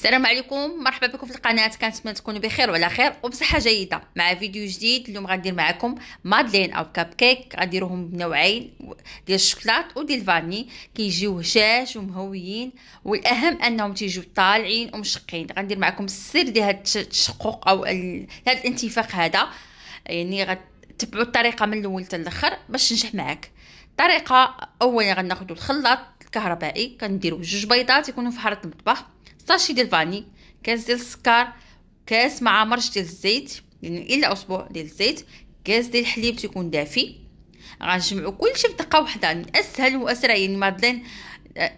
السلام عليكم مرحبا بكم في القناه كنتمنى تكونوا بخير وعلى خير وبصحه جيده مع فيديو جديد اليوم غندير معكم مادلين او كاب كيك غنديروهم بنوعين ديال الشوكولات وديال الفاني كيجيو هشاش ومهويين والاهم انهم تيجيو طالعين ومشقين غندير معكم السر ديال هاد التشقق او ال... هاد الانتفاخ هذا يعني غتبعوا الطريقه من الاول حتى الاخر باش تنجح معاك الطريقه اولا غناخذوا الخلاط الكهربائي كنديروا جوج بيضات يكونوا في حاره المطبخ طاشي ديال الفاني كاس ديال السكر كاس مع مرش ديال الزيت يعني الا اصبع ديال الزيت كاس ديال الحليب تيكون دافي غنجمعوا كلشي في دقه واحده من يعني اسهل واسرع يعني مادلين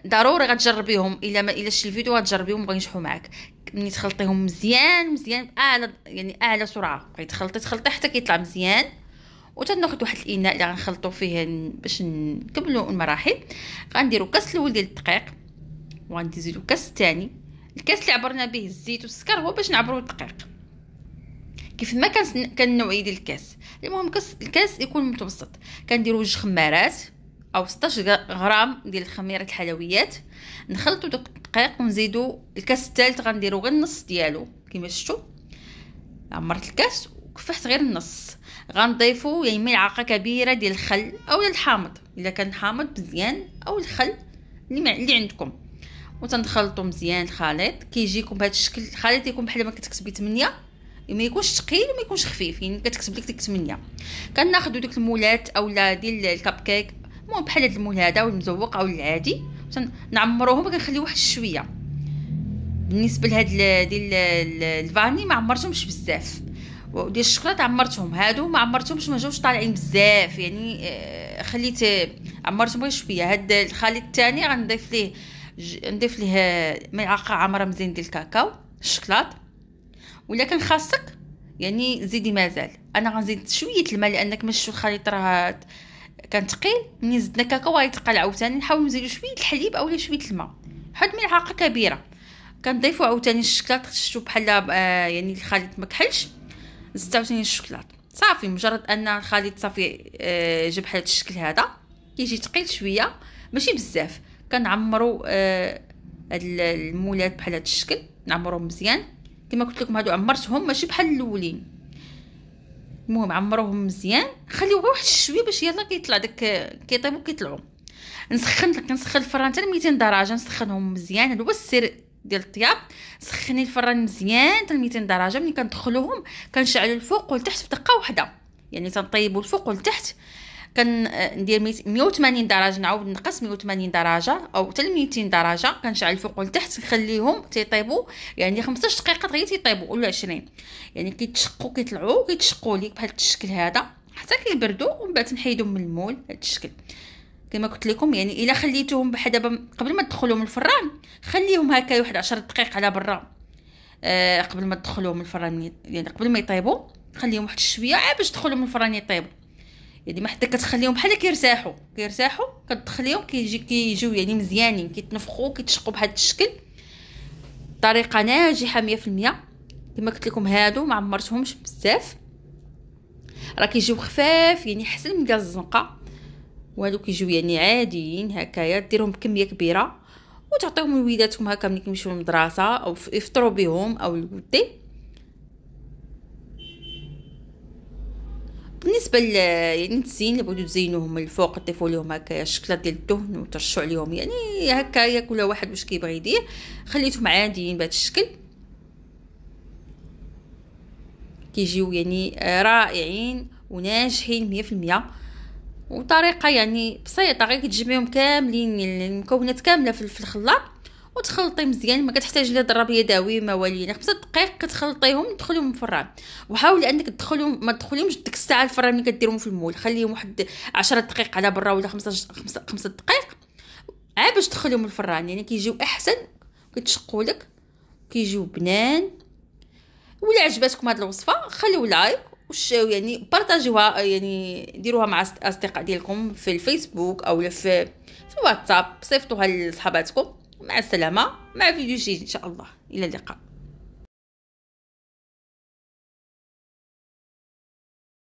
ضروري غتجربيهم الا ما الا شتي الفيديو غتجربيهم وغينجحوا معاك ملي تخلطيهم مزيان مزيان باعلى يعني اعلى سرعه غيتخلطي تخلطي تخلطي حتى كيطلع مزيان وتناخد واحد الاناء اللي غنخلطوا فيه باش نكملوا المراحل غنديروا كاس الاول ديال الدقيق وغنزيدوا كاس الثاني الكاس اللي عبرنا به الزيت والسكر هو باش نعبروا الدقيق كيف ما كان كالنوعيه ديال الكاس المهم الكاس يكون متوسط كنديروا جوج خمارات او 16 غرام ديال الخميره الحلويات نخلطوا دوك الدقيق ونزيدوا الكاس الثالث غنديروا غير النص ديالو كما شفتوا عمرت الكاس وكفحت غير النص غنضيفوا يعني ملعقه كبيره ديال الخل او الحامض الا كان حامض مزيان او الخل اللي عندكم وتنخلطو مزيان الخليط كيجيكم بهذا الشكل الخليط يكون بحال ما كتكتبي 8 ما يكونش ثقيل وما يكونش خفيف يعني كتكتب لك ديك 8 كناخذوا ديك المولات اولا ديال الكاب كيك المهم بحال هاد المول هذا والمزوق او العادي نعمروهم كنخليه واحد شويه بالنسبه لهاد ديال الفاني ما عمرتهمش بزاف وديال الشكلاط عمرتهم هادو ما عمرتهمش ما جاوش طالعين بزاف يعني آه، خليت عمرتهم غير شويه هاد الخليط الثاني غنضيف ليه نضيف ليه ملعقه عامره مزيان ديال الكاكاو الشكلاط ولا كان خاصك يعني زيدي مازال انا غنزيد شويه الماء لانك مش الخليط راه كان ثقيل ملي زدنا الكاكاو غيتقلع عاوتاني نحاول نزيدو شويه الحليب اولا شويه الماء حد ملعقه كبيره كنضيفو عاوتاني الشكلاط شفتو بحال آه يعني الخليط مكحلش زدت عاوتاني الشكلاط صافي مجرد ان الخليط صافي آه جاب بحال الشكل هذا كيجي ثقيل شويه ماشي بزاف كنعمروا آه، المولات بحال هذا الشكل نعمروهم مزيان كما قلت لكم هادو عمرتهم ماشي بحال الاولين المهم عمروهم مزيان غير واحد الشويه باش يلاه كيطلع داك كيطيبو كيطلعوا نسخن كنسخن الفران حتى 200 درجه نسخنهم مزيان هذا هو السر ديال الطياب سخني الفران مزيان حتى 200 درجه ملي كندخلوهم كنشعلو الفوق والتحت في دقه واحده يعني تنطيبو الفوق والتحت كندير 180 درجه نعاود نقص 180 درجه او حتى 200 درجه كنشعل الفوق والتحت نخليهم تيطيبوا يعني 15 دقيقه غير تيطيبوا ولا 20 يعني كيتشقوا كيطلعوا كيتشقوا ليك بحال الشكل هذا حتى كيبردوا ومن بعد نحيدهم من المول هذا الشكل كما قلت لكم يعني الا خليتوهم بحال دابا قبل ما تدخلوهم الفران خليهم هكا واحد 10 دقائق على برا آه، قبل ما تدخلوهم الفران يعني قبل ما يطيبوا خليهم واحد شويه باش تدخلهم الفران يطيبوا يعني ما حتى كتخليهم بحال كيرتاحوا كيرتاحوا كتدخليهم كيجي كيجيو يعني مزيانين كيتنفخوا كيتشقوا بهذا الشكل طريقه ناجحه 100% كما قلت لكم هادو ما عمرتهمش بزاف راه كيجيو خفاف يعني حسن من ديال الزنقه وهادو كيجيو يعني عاديين هكايا ديرهم بكميه كبيره وتعطيهم لوليداتكم هكا ملي كيمشيو للمدرسه او يفطروا بهم او الودي بالنسبه يعني التزيين اللي بغيتو تزينوهم من الفوق ضيفوا لهم هكا الشكله ديال الدهن وترشوا عليهم يعني هكا كل واحد واش كيبغي يدير خليتهم عاديين بهذا الشكل كيجيو يعني رائعين وناجحين مية وطريقه يعني بسيطه غير كتجمعيهم كاملين المكونات كامله في الخلاط وتخلطي مزيان ما كتحتاج لا ضرب يدوي ما والينا خمسة دقائق كتخلطيهم تدخليهم في الفران وحاولي انك تدخليهم ما تدخليهمش ديك الساعه الفران اللي كديرهم في المول خليهم واحد 10 دقائق على برا ولا 5 5 دقائق عا باش تدخليهم الفران يعني كيجيو احسن كيتشقوا لك كيجيو بنان ولا عجبتكم هذه الوصفه خليو لايك وش يعني بارطاجيوها يعني ديروها مع اصدقاء ديالكم في الفيسبوك او في في واتساب صيفطوها لصحاباتكم مع السلامه مع فيديو جديد ان شاء الله الى اللقاء